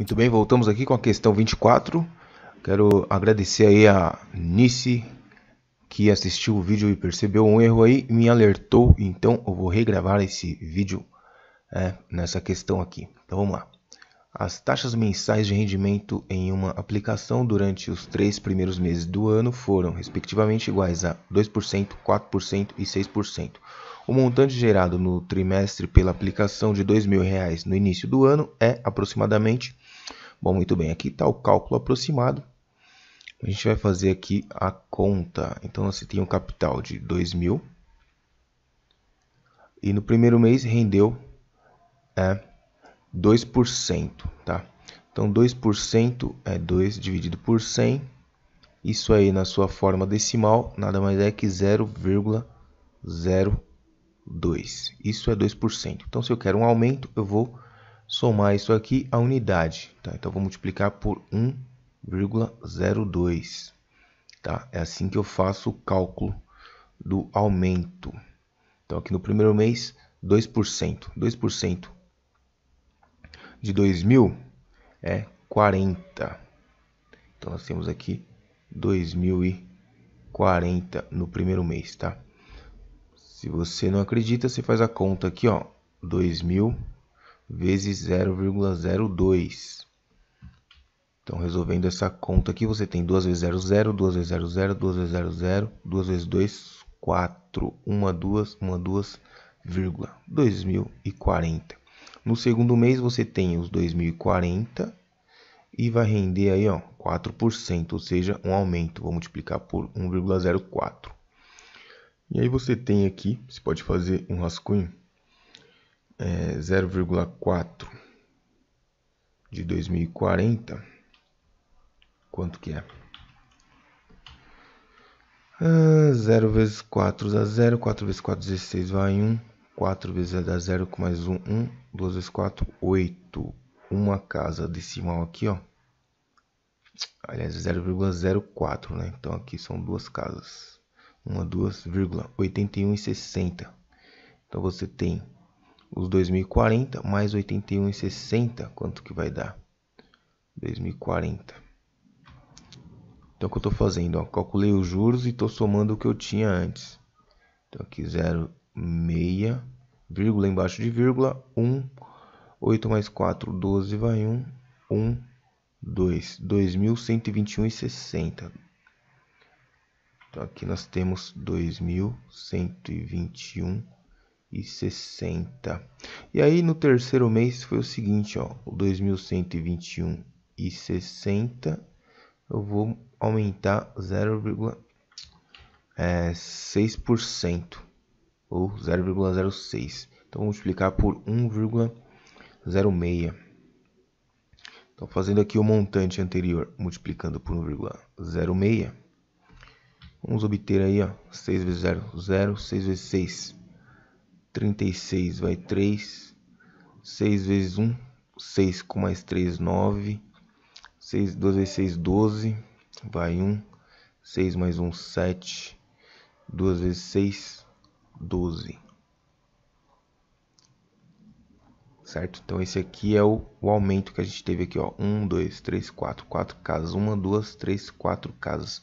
Muito bem, voltamos aqui com a questão 24. Quero agradecer aí a Nice que assistiu o vídeo e percebeu um erro aí, me alertou, então eu vou regravar esse vídeo é, nessa questão aqui. Então vamos lá. As taxas mensais de rendimento em uma aplicação durante os três primeiros meses do ano foram, respectivamente, iguais a 2%, 4% e 6%. O montante gerado no trimestre pela aplicação de R$ 2.000 no início do ano é aproximadamente. Bom, muito bem, aqui está o cálculo aproximado. A gente vai fazer aqui a conta. Então, você tem um capital de R$ 2.000 e no primeiro mês rendeu é, 2%. Tá? Então, 2% é 2 dividido por 100. Isso aí, na sua forma decimal, nada mais é que 0,01. 2. Isso é 2%. Então, se eu quero um aumento, eu vou somar isso aqui à unidade. Tá? Então, vou multiplicar por 1,02. Tá? É assim que eu faço o cálculo do aumento. Então, aqui no primeiro mês, 2%. 2% de 2.000 é 40. Então, nós temos aqui 2.040 no primeiro mês, tá? Se você não acredita, você faz a conta aqui, ó. 2000 vezes 0,02. Então, resolvendo essa conta aqui, você tem 2 vezes 0, 0, 2 vezes 0, 0, 2 vezes 0, 0, 2 vezes 2, 4, 1, 2, 1, 2, vírgula, 2040. No segundo mês, você tem os 2040 e vai render aí, ó, 4%, ou seja, um aumento. Vou multiplicar por 1,04. E aí você tem aqui, você pode fazer um rascunho, é 0,4 de 2040, quanto que é? Ah, 0 vezes 4 dá 0, 4 vezes 4, 16 vai 1, 4 vezes dá 0 com mais 1, 1, 2 vezes 4, 8, uma casa decimal aqui, ó. Aliás, 0,04, né? Então aqui são duas casas uma 2,81,60. Então você tem os 2040 mais 81,60, quanto que vai dar? 2040. Então o que eu estou fazendo? Ó, calculei os juros e estou somando o que eu tinha antes. Então aqui 0,6, vírgula embaixo de vírgula, 1, 8 mais 4, 12 vai 1, 1, 2, 2121,60. Então aqui nós temos 2121 e 60. E aí no terceiro mês foi o seguinte, ó, 2121 e 60, eu vou aumentar 0,6% é, ou 0,06. Então vamos multiplicar por 1,06. Então fazendo aqui o montante anterior multiplicando por 1,06 Vamos obter aí, ó, 6 vezes 0, 0, 6 vezes 6, 36 vai 3, 6 vezes 1, 6 com mais 3, 9, 6, 2 vezes 6, 12, vai 1, 6 mais 1, 7, 2 vezes 6, 12. Certo? Então esse aqui é o, o aumento que a gente teve aqui, ó, 1, 2, 3, 4, 4 casas, 1, 2, 3, 4 casas.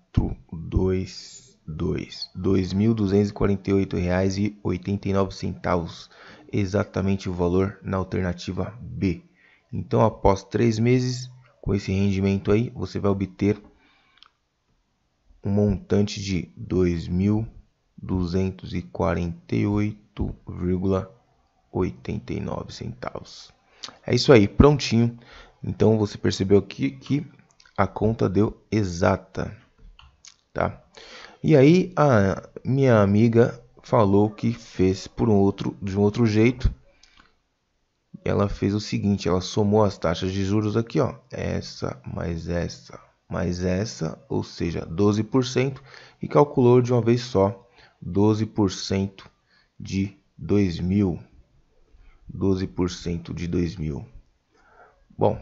422 R$ reais e 89 centavos, exatamente o valor na alternativa B. Então, após três meses com esse rendimento aí, você vai obter um montante de 2.248,89 centavos. É isso aí, prontinho. Então você percebeu aqui que a conta deu exata tá? E aí a minha amiga falou que fez por um outro de um outro jeito. Ela fez o seguinte, ela somou as taxas de juros aqui, ó, essa mais essa mais essa, ou seja, 12% e calculou de uma vez só 12% de 2000. 12% de 2000. Bom,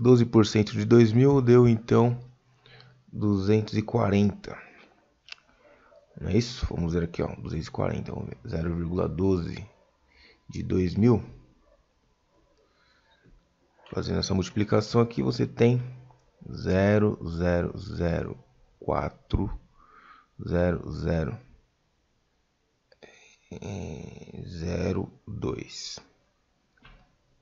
12% de 2000 deu então 240. Não é isso? Vamos ver aqui, ó, 240, 0,12 de 2000. Fazendo essa multiplicação aqui, você tem zero zero é, dois.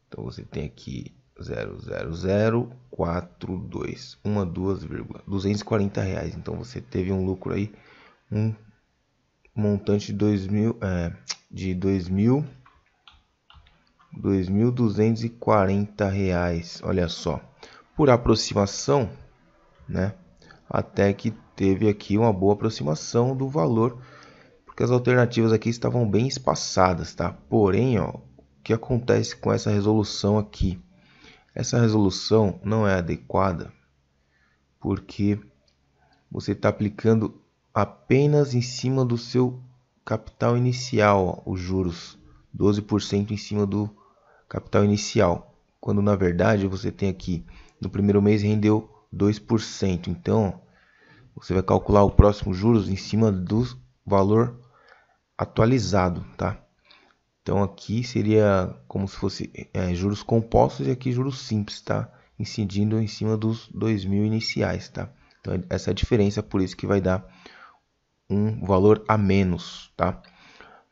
Então você tem aqui 0,00042, uma duas vírgula 240 reais. Então você teve um lucro aí, um montante de 2.000 é, de 2.000 2.240 reais. Olha só, por aproximação, né? Até que teve aqui uma boa aproximação do valor, porque as alternativas aqui estavam bem espaçadas, tá? Porém, ó, o que acontece com essa resolução aqui? Essa resolução não é adequada porque você está aplicando apenas em cima do seu capital inicial, os juros, 12% em cima do capital inicial, quando na verdade você tem aqui no primeiro mês rendeu 2%. Então, você vai calcular o próximo juros em cima do valor atualizado, tá? Então aqui seria como se fosse é, juros compostos e aqui juros simples, tá? Incidindo em cima dos 2.000 iniciais, tá? Então essa é a diferença, por isso que vai dar um valor a menos, tá?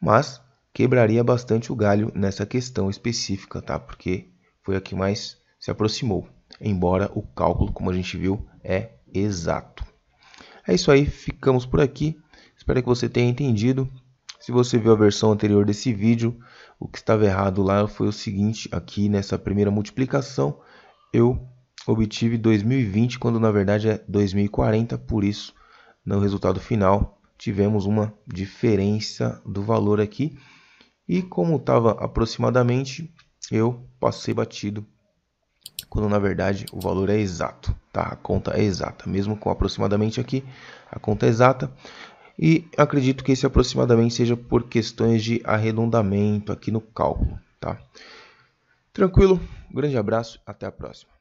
Mas quebraria bastante o galho nessa questão específica, tá? Porque foi a que mais se aproximou, embora o cálculo, como a gente viu, é exato. É isso aí, ficamos por aqui. Espero que você tenha entendido. Se você viu a versão anterior desse vídeo, o que estava errado lá foi o seguinte, aqui nessa primeira multiplicação, eu obtive 2020 quando na verdade é 2040, por isso no resultado final tivemos uma diferença do valor aqui. E como estava aproximadamente, eu passei batido quando na verdade o valor é exato, tá? A conta é exata, mesmo com aproximadamente aqui, a conta é exata. E acredito que esse aproximadamente seja por questões de arredondamento aqui no cálculo, tá? Tranquilo? Um grande abraço, até a próxima.